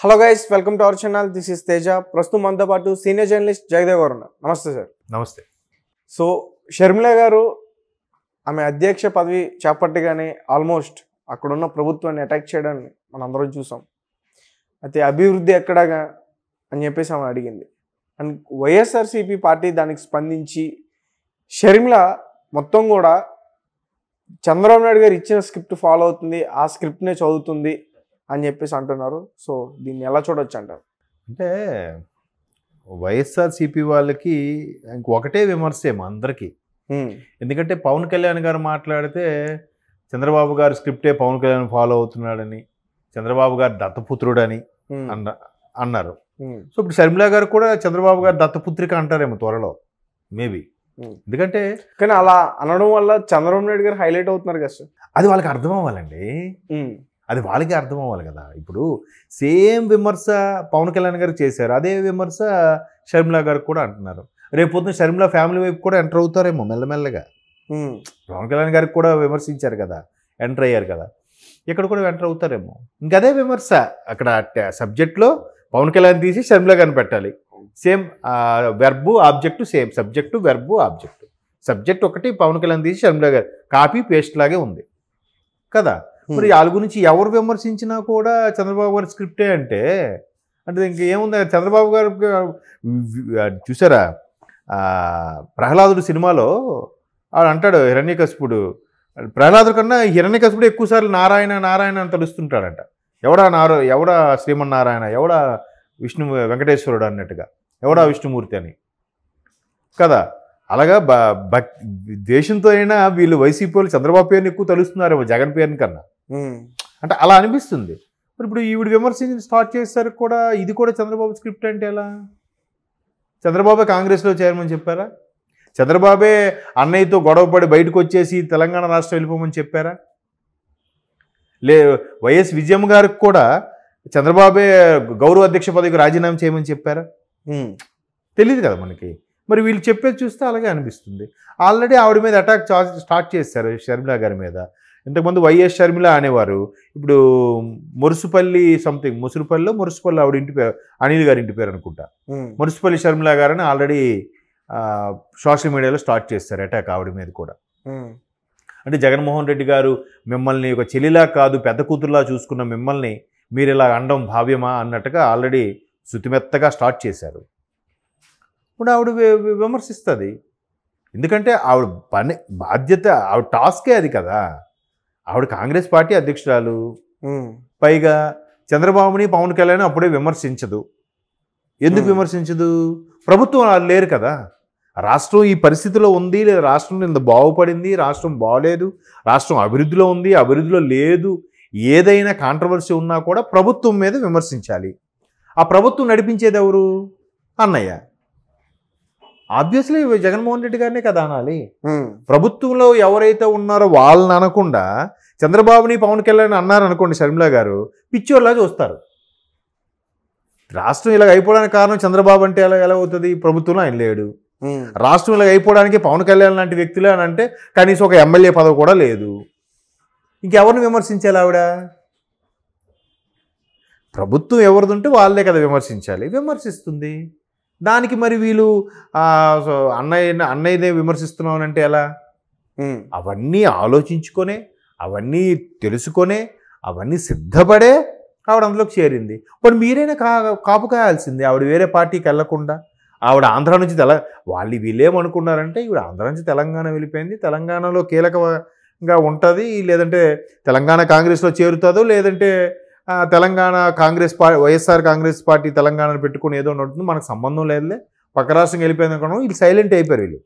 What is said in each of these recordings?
hello guys welcome to our channel this is Teja ప్రస్తుతం మనతో పాటు సీనియర్ జర్నలిస్ట్ జగదేవ్ గారు ఉన్నారు నమస్తే సార్ నమస్తే సో షర్మిల గారు ఆమె అధ్యక్ష పదవి చేపట్టగానే ఆల్మోస్ట్ అక్కడున్న ప్రభుత్వాన్ని అటాక్ చేయడాన్ని మనం అందరం చూసాం అయితే అభివృద్ధి ఎక్కడాగా అని చెప్పేసి ఆమె అడిగింది అండ్ వైఎస్ఆర్సీపీ పార్టీ దానికి స్పందించి షర్మిల మొత్తం కూడా చంద్రబాబు నాయుడు గారు ఇచ్చిన స్క్రిప్ట్ ఫాలో అవుతుంది ఆ స్క్రిప్ట్నే చదువుతుంది అని చెప్పేసి అంటున్నారు సో దీన్ని ఎలా చూడొచ్చు అంటారు అంటే వైఎస్ఆర్సీపీ వాళ్ళకి ఒకటే ఏమో అందరికీ ఎందుకంటే పవన్ కళ్యాణ్ గారు మాట్లాడితే చంద్రబాబు గారు స్క్రిప్టే పవన్ కళ్యాణ్ ఫాలో అవుతున్నాడని చంద్రబాబు గారు దత్తపుత్రుడని అన్న అన్నారు సో ఇప్పుడు షర్మిలా గారు కూడా చంద్రబాబు గారు దత్తపుత్రిక అంటారేమో త్వరలో మేబీ ఎందుకంటే కానీ అలా అనడం వల్ల చంద్రబాబు నాయుడు గారు హైలైట్ అవుతున్నారు కదా అది వాళ్ళకి అర్థం అవ్వాలండి అది వాళ్ళకి అర్థం అవ్వాలి కదా ఇప్పుడు సేమ్ విమర్శ పవన్ కళ్యాణ్ గారు చేశారు అదే విమర్శ షర్మిలా గారు కూడా అంటున్నారు రేపొద్దున షర్మిలా ఫ్యామిలీ వైపు కూడా ఎంటర్ అవుతారేమో మెల్లమెల్లగా పవన్ కళ్యాణ్ గారికి కూడా విమర్శించారు కదా ఎంటర్ అయ్యారు కదా ఇక్కడ కూడా ఎంటర్ అవుతారేమో ఇంకదే విమర్శ అక్కడ సబ్జెక్ట్లో పవన్ కళ్యాణ్ తీసి షర్మిలా గారిని పెట్టాలి same verb object same subject verb object subject ఒకటి పవన్ కళ్యాణ్ తీసి షర్మిలా గారు కాపీ పేస్ట్ లాగే ఉంది కదా మరి వాళ్ళ గురించి ఎవరు విమర్శించినా కూడా చంద్రబాబు గారి స్క్రిప్టే అంటే అంటే ఇంకేముంది చంద్రబాబు గారు చూసారా ప్రహ్లాదుడు సినిమాలో వాడు అంటాడు హిరణ్యకశిపుడు ప్రహ్లాదు కన్నా హిరణ్యకశిపుడు ఎక్కువసార్లు నారాయణ నారాయణ అని తలుస్తుంటాడంట ఎవడా నారా ఎవడా శ్రీమన్నారాయణ ఎవడా విష్ణు వెంకటేశ్వరుడు అన్నట్టుగా ఎవడా విష్ణుమూర్తి అని కదా అలాగా బ భక్తి దేశంతో అయినా వీళ్ళు వైసీపీ వాళ్ళు చంద్రబాబు పేరుని ఎక్కువ తలుస్తున్నారు జగన్ పేరుని కన్నా అంటే అలా అనిపిస్తుంది మరి ఇప్పుడు ఈవిడ విమర్శించి స్టార్ట్ చేసేసరికి కూడా ఇది కూడా చంద్రబాబు స్క్రిప్ట్ అంటే ఎలా చంద్రబాబే కాంగ్రెస్లో చేరమని చెప్పారా చంద్రబాబే అన్నయ్యతో గొడవపడి బయటకు వచ్చేసి తెలంగాణ రాష్ట్రం వెళ్ళిపోమని చెప్పారా లే వైఎస్ విజయమ్మ గారికి కూడా చంద్రబాబే గౌరవ అధ్యక్ష పదవికి రాజీనామా చేయమని చెప్పారా తెలియదు కదా మనకి మరి వీళ్ళు చెప్పేది చూస్తే అలాగే అనిపిస్తుంది ఆల్రెడీ ఆవిడ మీద అటాక్ స్టార్ట్ చేశారు షర్మిలా గారి మీద ఇంతకుముందు వైఎస్ షర్మిల అనేవారు ఇప్పుడు మురుసుపల్లి సంథింగ్ ముసురుపల్లిలో మురుసుపల్లి ఆవిడ ఇంటి పేరు అనిల్ గారి ఇంటి పేరు అనుకుంటా మురుసుపల్లి షర్మిల గారని ఆల్రెడీ సోషల్ మీడియాలో స్టార్ట్ చేస్తారు అటాక్ ఆవిడ మీద కూడా అంటే జగన్మోహన్ రెడ్డి గారు మిమ్మల్ని ఒక చెల్లిలా కాదు పెద్ద కూతురులా చూసుకున్న మిమ్మల్ని మీరు ఇలా అండం భావ్యమా అన్నట్టుగా ఆల్రెడీ శృతిమెత్తగా స్టార్ట్ చేశారు ఇప్పుడు ఆవిడ విమర్శిస్తుంది ఎందుకంటే ఆవిడ పని బాధ్యత ఆవిడ టాస్కే అది కదా ఆవిడ కాంగ్రెస్ పార్టీ అధ్యక్షురాలు పైగా చంద్రబాబుని పవన్ కళ్యాణ్ అప్పుడే విమర్శించదు ఎందుకు విమర్శించదు ప్రభుత్వం వాళ్ళు లేరు కదా రాష్ట్రం ఈ పరిస్థితిలో ఉంది లేదా రాష్ట్రం ఇంత బాగుపడింది రాష్ట్రం బాగలేదు రాష్ట్రం అభివృద్ధిలో ఉంది అభివృద్ధిలో లేదు ఏదైనా కాంట్రవర్సీ ఉన్నా కూడా ప్రభుత్వం మీద విమర్శించాలి ఆ ప్రభుత్వం నడిపించేది ఎవరు అన్నయ్య ఆబ్వియస్లీ జగన్మోహన్ రెడ్డి గారినే కదా అనాలి ప్రభుత్వంలో ఎవరైతే ఉన్నారో వాళ్ళని అనకుండా చంద్రబాబుని పవన్ కళ్యాణ్ అన్నారు అనుకోండి షర్మిల గారు పిచ్చోళ్ళ చూస్తారు రాష్ట్రం ఇలా అయిపోవడానికి కారణం చంద్రబాబు అంటే ఎలా ఎలా అవుతుంది ప్రభుత్వంలో ఆయన లేడు రాష్ట్రం ఇలా అయిపోవడానికి పవన్ కళ్యాణ్ లాంటి వ్యక్తులే అని అంటే కనీసం ఒక ఎమ్మెల్యే పదవి కూడా లేదు ఇంకెవరిని విమర్శించాలి ఆవిడ ప్రభుత్వం ఎవరిది ఉంటే వాళ్ళే కదా విమర్శించాలి విమర్శిస్తుంది దానికి మరి వీళ్ళు అన్నయ్య అన్నయ్యనే అంటే ఎలా అవన్నీ ఆలోచించుకొనే అవన్నీ తెలుసుకొనే అవన్నీ సిద్ధపడే ఆవిడ అందులోకి చేరింది ఇప్పుడు మీరైనా కా కాపు కాయాల్సింది ఆవిడ వేరే పార్టీకి వెళ్లకుండా ఆవిడ ఆంధ్ర నుంచి తెల వాళ్ళు వీళ్ళేమనుకున్నారంటే ఈవిడ ఆంధ్ర నుంచి తెలంగాణ వెళ్ళిపోయింది తెలంగాణలో కీలకంగా ఉంటుంది లేదంటే తెలంగాణ కాంగ్రెస్లో చేరుతుందో లేదంటే Telangana Congress party YSR Congress party తెలంగాణను పెట్టుకుని ఏదో ఉంటుంది మనకు సంబంధం లేదులే పక్క రాష్ట్రం వెళ్ళిపోయింది అనుకోవడం వీళ్ళు సైలెంట్ అయిపోయారు వీళ్ళు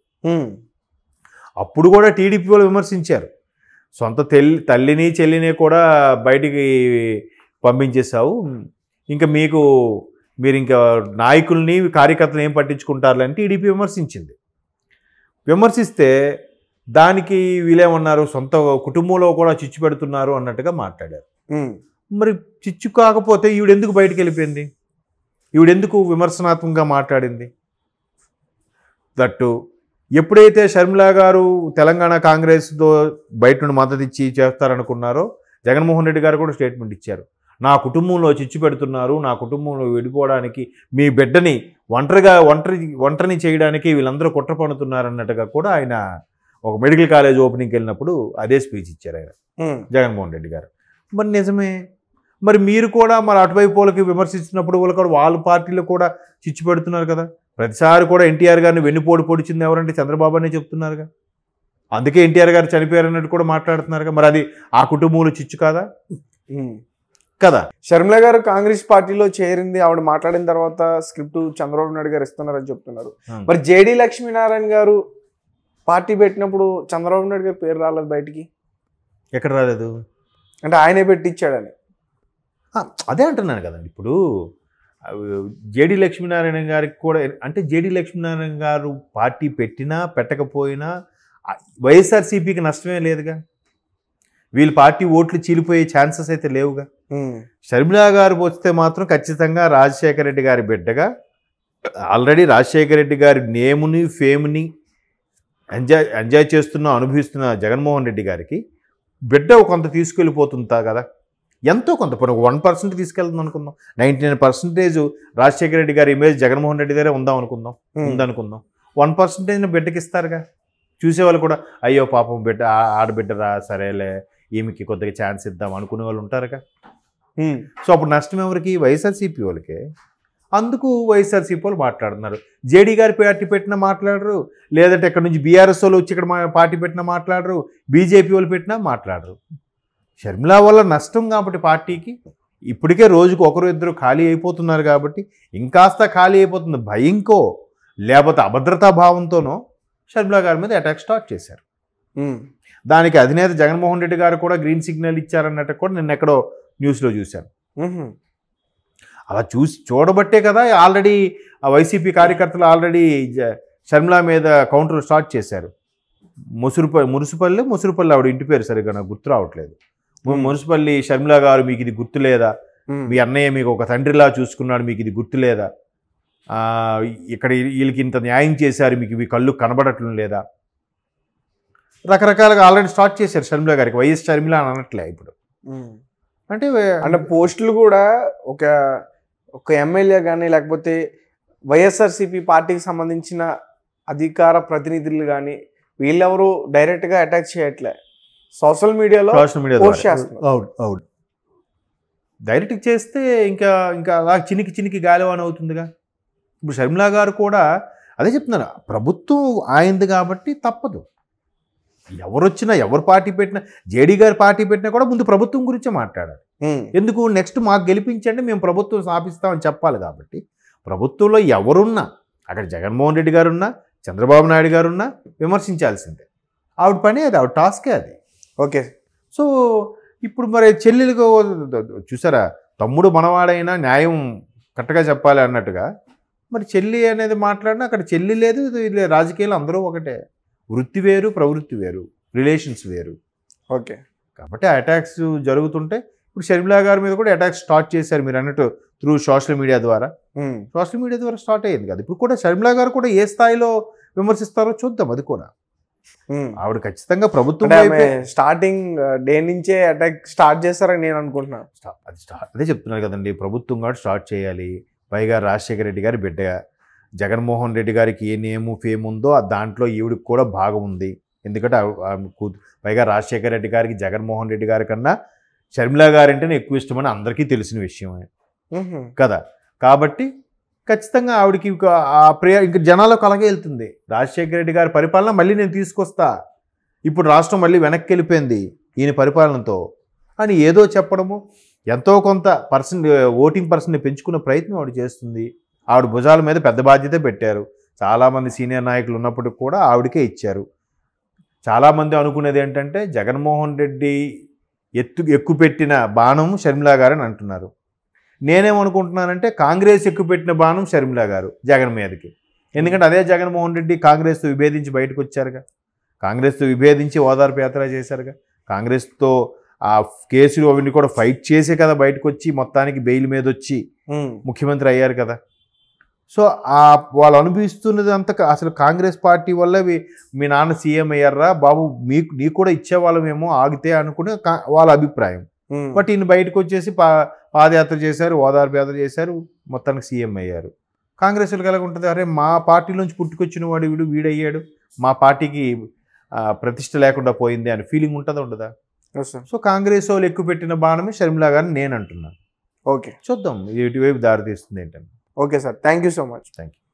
అప్పుడు కూడా టీడీపీ వాళ్ళు విమర్శించారు సొంత తెల్లి తల్లిని చెల్లిని కూడా బయటికి పంపించేసావు ఇంకా మీకు మీరు ఇంకా నాయకుల్ని కార్యకర్తలు ఏం పట్టించుకుంటారులే అంటే టీడీపీ విమర్శించింది విమర్శిస్తే దానికి వీళ్ళేమన్నారు సొంత కుటుంబంలో కూడా చిచ్చు పెడుతున్నారు అన్నట్టుగా మాట్లాడారు మరి చిచ్చు కాకపోతే ఈవిడెందుకు బయటకు వెళ్ళిపోయింది ఈవిడెందుకు విమర్శనాత్మకంగా మాట్లాడింది దట్టు ఎప్పుడైతే షర్మిల గారు తెలంగాణ కాంగ్రెస్తో బయట నుండి మద్దతు ఇచ్చి చేస్తారనుకున్నారో జగన్మోహన్ రెడ్డి గారు కూడా స్టేట్మెంట్ ఇచ్చారు నా కుటుంబంలో చిచ్చు పెడుతున్నారు నా కుటుంబంలో విడిపోవడానికి మీ బిడ్డని ఒంటరిగా ఒంటరి ఒంటరిని చేయడానికి వీళ్ళందరూ కుట్ర పడుతున్నారన్నట్టుగా కూడా ఆయన ఒక మెడికల్ కాలేజ్ ఓపెనింగ్కి వెళ్ళినప్పుడు అదే స్పీచ్ ఇచ్చారు ఆయన జగన్మోహన్ రెడ్డి గారు మరి నిజమే మరి మీరు కూడా మరి అటువైపు వాళ్ళకి విమర్శించినప్పుడు వాళ్ళు కూడా వాళ్ళ పార్టీలో కూడా చిచ్చు పెడుతున్నారు కదా ప్రతిసారి కూడా ఎన్టీఆర్ గారిని వెన్నుపోటు పొడిచింది ఎవరంటే చంద్రబాబు అనే చెప్తున్నారుగా అందుకే ఎన్టీఆర్ గారు చనిపోయారన్నట్టు కూడా మాట్లాడుతున్నారుగా మరి అది ఆ కుటుంబంలో చిచ్చు కాదా కదా షర్మిల గారు కాంగ్రెస్ పార్టీలో చేరింది ఆవిడ మాట్లాడిన తర్వాత స్క్రిప్ట్ చంద్రబాబు నాయుడు గారు ఇస్తున్నారని చెప్తున్నారు మరి జేడి లక్ష్మీనారాయణ గారు పార్టీ పెట్టినప్పుడు చంద్రబాబు నాయుడు గారి పేరు రాలేదు బయటికి ఎక్కడ రాలేదు అంటే ఆయనే పెట్టించాడని అదే అంటున్నాను కదండి ఇప్పుడు జేడి లక్ష్మీనారాయణ గారికి కూడా అంటే జేడి లక్ష్మీనారాయణ గారు పార్టీ పెట్టినా పెట్టకపోయినా వైఎస్ఆర్సీపీకి నష్టమే లేదుగా వీళ్ళు పార్టీ ఓట్లు చీలిపోయే ఛాన్సెస్ అయితే లేవుగా షర్మిలా గారు వస్తే మాత్రం ఖచ్చితంగా రాజశేఖర రెడ్డి గారి బిడ్డగా ఆల్రెడీ రాజశేఖర రెడ్డి గారి నేముని ఫేమ్ని ఎంజాయ్ ఎంజాయ్ చేస్తున్న అనుభవిస్తున్న జగన్మోహన్ రెడ్డి గారికి బిడ్డ కొంత తీసుకెళ్ళిపోతుంటా కదా ఎంతో కొంత పోనీ వన్ పర్సెంట్ తీసుకెళ్తుంది అనుకుందాం ninety nine percentage Rajasekhara Reddy గారి ఇమేజ్ జగన్మోహన్ రెడ్డి దగ్గరే ఉందాం అనుకుందాం ఉందనుకుందాం వన్ పర్సెంటేజ్ని బిడ్డకి ఇస్తారుగా చూసేవాళ్ళు కూడా అయ్యో పాపం బిడ్డ ఆడబిడ్డరా సరేలే ఈమెకి కొద్దిగా ఛాన్స్ ఇద్దాం అనుకునే వాళ్ళు ఉంటారుగా సో అప్పుడు నష్టం ఎవరికి వైఎస్ఆర్సీపీ వాళ్ళకి అందుకు వైఎస్ఆర్సీపీ వాళ్ళు మాట్లాడుతున్నారు జేడీ గారి పార్టీ పెట్టినా మాట్లాడరు లేదంటే ఇక్కడ నుంచి బీఆర్ఎస్ వాళ్ళు వచ్చి ఇక్కడ పార్టీ పెట్టినా మాట్లాడరు బీజేపీ వాళ్ళు పెట్టినా మాట్లాడరు షర్మిల వల్ల నష్టం కాబట్టి పార్టీకి ఇప్పటికే రోజుకు ఒకరు ఇద్దరు ఖాళీ అయిపోతున్నారు కాబట్టి ఇంకాస్త ఖాళీ అయిపోతుంది భయంకో లేకపోతే అభద్రతా భావంతోనో షర్మిలా గారి మీద అటాక్ స్టార్ట్ చేశారు దానికి అధినేత జగన్మోహన్ రెడ్డి గారు కూడా గ్రీన్ సిగ్నల్ ఇచ్చారన్నట్టు కూడా నేను ఎక్కడో న్యూస్లో చూశాను అలా చూసి చూడబట్టే కదా ఆల్రెడీ ఆ వైసీపీ కార్యకర్తలు ఆల్రెడీ షర్మిల మీద కౌంటర్ స్టార్ట్ చేశారు ముసురుపల్లి మురుసుపల్లి ముసురుపల్లి ఆవిడ ఇంటి పేరు సరిగ్గా నాకు గుర్తు రావట్లేదు మున్సిపల్లి షర్మిల గారు మీకు ఇది గుర్తులేదా మీ అన్నయ్య మీకు ఒక తండ్రిలా చూసుకున్నాడు మీకు ఇది గుర్తులేదా ఇక్కడ వీళ్ళకి ఇంత న్యాయం చేశారు మీకు మీ కళ్ళు కనబడటం లేదా రకరకాలుగా ఆల్రెడీ స్టార్ట్ చేశారు షర్మిల గారికి వైఎస్ షర్మిల అని అనట్లే ఇప్పుడు అంటే అంటే పోస్టులు కూడా ఒక ఒక ఎమ్మెల్యే కానీ లేకపోతే వైఎస్ఆర్సీపీ పార్టీకి సంబంధించిన అధికార ప్రతినిధులు కానీ వీళ్ళెవరూ డైరెక్ట్గా అటాచ్ చేయట్లే సోషల్ మీడియాలో సోషల్ మీడియా డైరెక్ట్ చేస్తే ఇంకా ఇంకా అలా చినికి చినికి గాలివాన అవుతుందిగా ఇప్పుడు షర్మిలా గారు కూడా అదే చెప్తున్నారు ప్రభుత్వం ఆయింది కాబట్టి తప్పదు ఎవరు వచ్చినా ఎవరు పార్టీ పెట్టినా జేడీ గారు పార్టీ పెట్టినా కూడా ముందు ప్రభుత్వం గురించే మాట్లాడాలి ఎందుకు నెక్స్ట్ మాకు గెలిపించండి మేము ప్రభుత్వం స్థాపిస్తామని చెప్పాలి కాబట్టి ప్రభుత్వంలో ఎవరున్నా అక్కడ జగన్మోహన్ రెడ్డి గారున్నా చంద్రబాబు నాయుడు గారున్నా విమర్శించాల్సిందే ఆవిడ పని అది ఆవిడ టాస్కే అది ఓకే సో ఇప్పుడు మరి చెల్లెలకు చూసారా తమ్ముడు మనవాడైనా న్యాయం కరెక్ట్గా చెప్పాలి అన్నట్టుగా మరి చెల్లి అనేది మాట్లాడినా అక్కడ చెల్లి లేదు రాజకీయాలు అందరూ ఒకటే వృత్తి వేరు ప్రవృత్తి వేరు రిలేషన్స్ వేరు ఓకే కాబట్టి అటాక్స్ జరుగుతుంటే ఇప్పుడు షర్మిలా గారి మీద కూడా అటాక్స్ స్టార్ట్ చేశారు మీరు అన్నట్టు త్రూ సోషల్ మీడియా ద్వారా సోషల్ మీడియా ద్వారా స్టార్ట్ అయ్యింది కదా ఇప్పుడు కూడా షర్మిలా గారు కూడా ఏ స్థాయిలో విమర్శిస్తారో చూద్దాం అది కూడా ఆవిడ ఖచ్చితంగా ప్రభుత్వం స్టార్టింగ్ డే నుంచే అటాక్ స్టార్ట్ చేస్తారని నేను అనుకుంటున్నాను అది అదే చెప్తున్నారు కదండి ప్రభుత్వం కూడా స్టార్ట్ చేయాలి పైగా రాజశేఖర రెడ్డి గారి బిడ్డగా జగన్మోహన్ రెడ్డి గారికి ఏ నేము ఫేమ్ ఉందో దాంట్లో ఈవిడికి కూడా భాగం ఉంది ఎందుకంటే పైగా రాజశేఖర రెడ్డి గారికి జగన్మోహన్ రెడ్డి గారి కన్నా షర్మిలా గారంటేనే ఎక్కువ ఇష్టమని అందరికీ తెలిసిన విషయమే కదా కాబట్టి ఖచ్చితంగా ఆవిడకి ఆ ప్రియ ఇంక జనాలకు అలాగే వెళ్తుంది రాజశేఖర రెడ్డి గారి పరిపాలన మళ్ళీ నేను తీసుకొస్తా ఇప్పుడు రాష్ట్రం మళ్ళీ వెనక్కి వెళ్ళిపోయింది ఈయన పరిపాలనతో అని ఏదో చెప్పడము ఎంతో కొంత పర్సన్ ఓటింగ్ పర్సన్ని పెంచుకునే ప్రయత్నం ఆవిడ చేస్తుంది ఆవిడ భుజాల మీద పెద్ద బాధ్యత పెట్టారు చాలామంది సీనియర్ నాయకులు ఉన్నప్పటికి కూడా ఆవిడకే ఇచ్చారు చాలామంది అనుకునేది ఏంటంటే జగన్మోహన్ రెడ్డి ఎత్తు ఎక్కుపెట్టిన బాణం షర్మిలా గారని అంటున్నారు నేనేమనుకుంటున్నానంటే కాంగ్రెస్ ఎక్కుపెట్టిన బాణం షర్మిల గారు జగన్ మీదకి ఎందుకంటే అదే జగన్మోహన్ రెడ్డి కాంగ్రెస్తో విభేదించి బయటకు వచ్చారుగా కాంగ్రెస్తో విభేదించి ఓదార్పు యాత్ర చేశారుగా కాంగ్రెస్తో ఆ కేసులు అవన్నీ కూడా ఫైట్ చేసే కదా బయటకు వచ్చి మొత్తానికి బెయిల్ మీద వచ్చి ముఖ్యమంత్రి అయ్యారు కదా సో ఆ వాళ్ళు అనుభవిస్తున్నది అంత అసలు కాంగ్రెస్ పార్టీ వల్ల మీ నాన్న సీఎం అయ్యారా బాబు మీకు నీకు కూడా ఇచ్చేవాళ్ళమేమో ఆగితే అనుకునే వాళ్ళ అభిప్రాయం బట్ ఈయన బయటకు వచ్చేసి పాదయాత్ర చేశారు ఓదార్పు యాత్ర చేశారు మొత్తానికి సీఎం అయ్యారు కాంగ్రెస్లకు ఎలా ఉంటుంది అరే మా పార్టీ నుంచి పుట్టుకొచ్చిన వాడు వీడు వీడయ్యాడు మా పార్టీకి ప్రతిష్ట లేకుండా పోయింది అని ఫీలింగ్ ఉంటుందా ఉండదా సో కాంగ్రెస్ వాళ్ళు ఎక్కువ పెట్టిన బాణమే షర్మిలా గారిని నేను అంటున్నాను ఓకే చూద్దాం ఇటువైపు దారి తీస్తుంది ఏంటని okay sir thank you so much thank you